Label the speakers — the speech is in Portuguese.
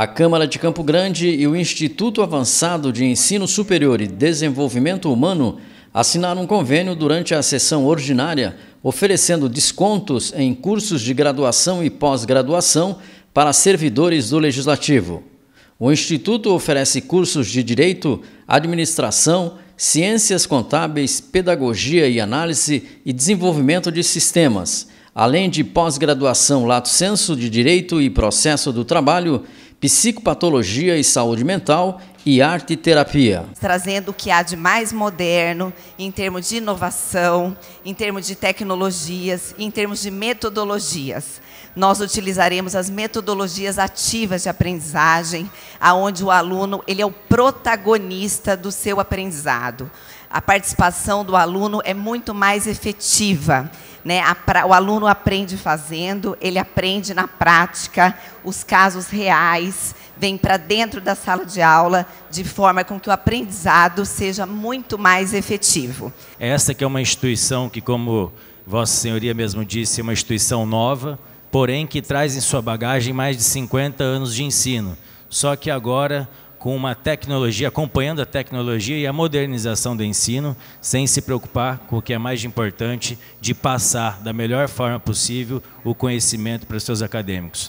Speaker 1: A Câmara de Campo Grande e o Instituto Avançado de Ensino Superior e Desenvolvimento Humano assinaram um convênio durante a sessão ordinária, oferecendo descontos em cursos de graduação e pós-graduação para servidores do Legislativo. O Instituto oferece cursos de Direito, Administração, Ciências Contábeis, Pedagogia e Análise e Desenvolvimento de Sistemas, além de pós-graduação Lato Senso de Direito e Processo do Trabalho psicopatologia e saúde mental e arte terapia.
Speaker 2: Trazendo o que há de mais moderno em termos de inovação, em termos de tecnologias, em termos de metodologias. Nós utilizaremos as metodologias ativas de aprendizagem, aonde o aluno ele é o protagonista do seu aprendizado. A participação do aluno é muito mais efetiva. Né? o aluno aprende fazendo, ele aprende na prática, os casos reais, vem para dentro da sala de aula, de forma com que o aprendizado seja muito mais efetivo.
Speaker 3: Essa que é uma instituição que, como Vossa Senhoria mesmo disse, é uma instituição nova, porém que traz em sua bagagem mais de 50 anos de ensino. Só que agora com uma tecnologia, acompanhando a tecnologia e a modernização do ensino, sem se preocupar com o que é mais importante, de passar da melhor forma possível o conhecimento para os seus acadêmicos.